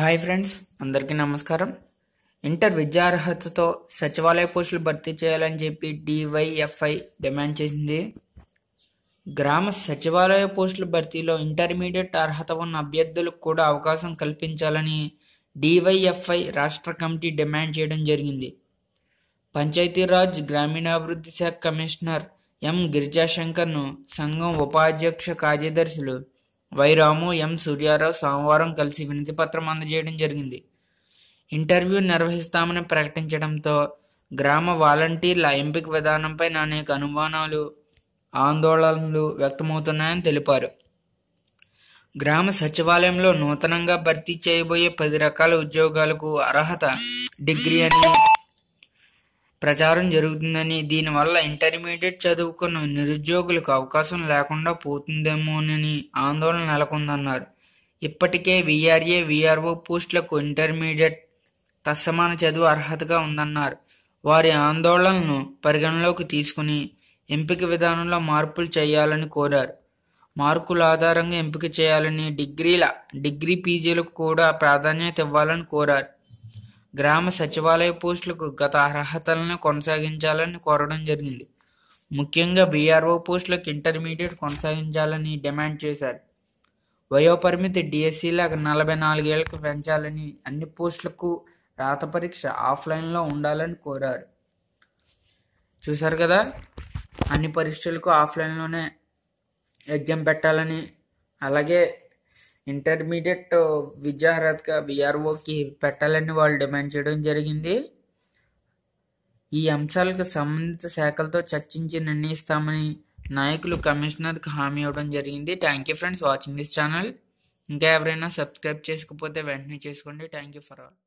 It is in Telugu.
హాయ్ ఫ్రెండ్స్ అందరికీ నమస్కారం ఇంటర్ విద్యార్హతతో సచివాలయ పోస్టులు భర్తీ చేయాలని చెప్పి డివైఎఫ్ఐ డిమాండ్ చేసింది గ్రామ సచివాలయ పోస్టుల భర్తీలో ఇంటర్మీడియట్ అర్హత ఉన్న అభ్యర్థులకు కూడా అవకాశం కల్పించాలని డివైఎఫ్ఐ రాష్ట్ర కమిటీ డిమాండ్ చేయడం జరిగింది పంచాయతీరాజ్ గ్రామీణాభివృద్ధి శాఖ కమిషనర్ ఎం గిరిజాశంకర్ను సంఘం ఉపాధ్యక్ష కార్యదర్శులు వైరాము ఎం సూర్యారావు సోమవారం కలిసి వినతిపత్రం అందజేయడం జరిగింది ఇంటర్వ్యూ నిర్వహిస్తామని ప్రకటించడంతో గ్రామ వాలంటీర్ల ఎంపిక విధానంపై అనేక అనుమానాలు ఆందోళనలు వ్యక్తమవుతున్నాయని తెలిపారు గ్రామ సచివాలయంలో నూతనంగా భర్తీ చేయబోయే పది రకాల ఉద్యోగాలకు అర్హత డిగ్రీ అని ప్రచారం జరుగుతుందని దీనివల్ల ఇంటర్మీడియట్ చదువుకున్న నిరుద్యోగులకు అవకాశం లేకుండా పోతుందేమోనని ఆందోళన నెలకొందన్నారు ఇప్పటికే వీఆర్ఏ వీఆర్ఓ పోస్టులకు ఇంటర్మీడియట్ తత్సమాన చదువు అర్హతగా ఉందన్నారు వారి ఆందోళనను పరిగణలోకి తీసుకుని ఎంపిక విధానంలో మార్పులు చేయాలని కోరారు మార్కుల ఆధారంగా ఎంపిక చేయాలని డిగ్రీల డిగ్రీ పీజీలకు కూడా ప్రాధాన్యత ఇవ్వాలని కోరారు గ్రామ సచివాలయ పోస్టులకు గత అర్హతలను కొనసాగించాలని కోరడం జరిగింది ముఖ్యంగా బీఆర్ఓ పోస్టులకు ఇంటర్మీడియట్ కొనసాగించాలని డిమాండ్ చేశారు వయోపరిమితి లాగా నలభై నాలుగేళ్లకు పెంచాలని అన్ని పోస్టులకు రాత పరీక్ష ఆఫ్లైన్లో ఉండాలని కోరారు చూశారు కదా అన్ని పరీక్షలకు ఆఫ్లైన్లోనే ఎగ్జామ్ పెట్టాలని అలాగే ఇంటర్మీడియట్ విద్యార్హతగా బీఆర్ఓకి పెట్టాలని వాళ్ళు డిమాండ్ చేయడం జరిగింది ఈ అంశాలకు సంబంధిత శాఖలతో చర్చించి నిర్ణయిస్తామని నాయకులు కమిషనర్కి హామీ ఇవ్వడం జరిగింది thank you friends watching this channel ఇంకా ఎవరైనా సబ్స్క్రైబ్ చేసుకోకపోతే వెంటనే చేసుకోండి థ్యాంక్ యూ ఫర్ ఆల్